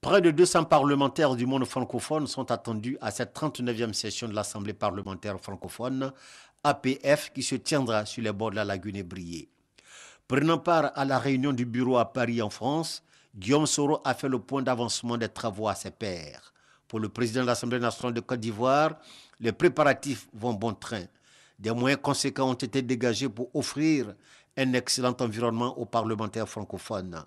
Près de 200 parlementaires du monde francophone sont attendus à cette 39e session de l'Assemblée parlementaire francophone, APF, qui se tiendra sur les bords de la lagune Ébriée. Prenant part à la réunion du bureau à Paris en France, Guillaume Soro a fait le point d'avancement des travaux à ses pairs. Pour le président de l'Assemblée nationale de Côte d'Ivoire, les préparatifs vont bon train. Des moyens conséquents ont été dégagés pour offrir un excellent environnement aux parlementaires francophones.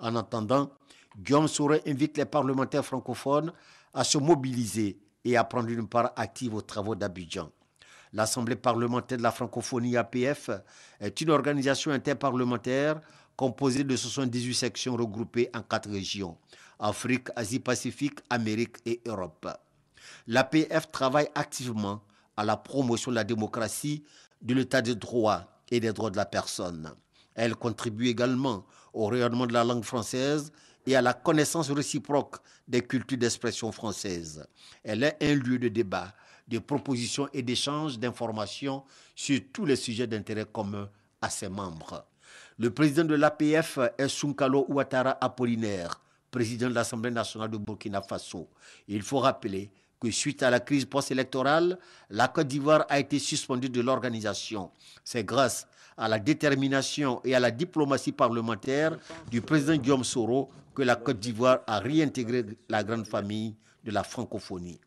En attendant, Guillaume Souret invite les parlementaires francophones à se mobiliser et à prendre une part active aux travaux d'Abidjan. L'Assemblée parlementaire de la francophonie APF est une organisation interparlementaire composée de 78 sections regroupées en quatre régions, Afrique, Asie-Pacifique, Amérique et Europe. L'APF travaille activement à la promotion de la démocratie, de l'état de droit et des droits de la personne. Elle contribue également au rayonnement de la langue française et à la connaissance réciproque des cultures d'expression française. Elle est un lieu de débat, de propositions et d'échanges d'informations sur tous les sujets d'intérêt commun à ses membres. Le président de l'APF est Sunkalo Ouattara Apollinaire, président de l'Assemblée nationale de Burkina Faso. Il faut rappeler que suite à la crise post-électorale, la Côte d'Ivoire a été suspendue de l'organisation. C'est grâce à la détermination et à la diplomatie parlementaire du président Guillaume Soro que la Côte d'Ivoire a réintégré la grande famille de la francophonie.